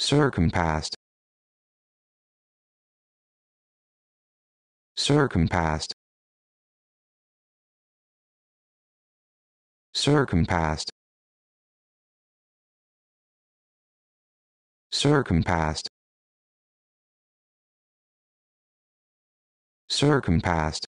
circumpassed circumpassed circumpassed circumpassed circumpassed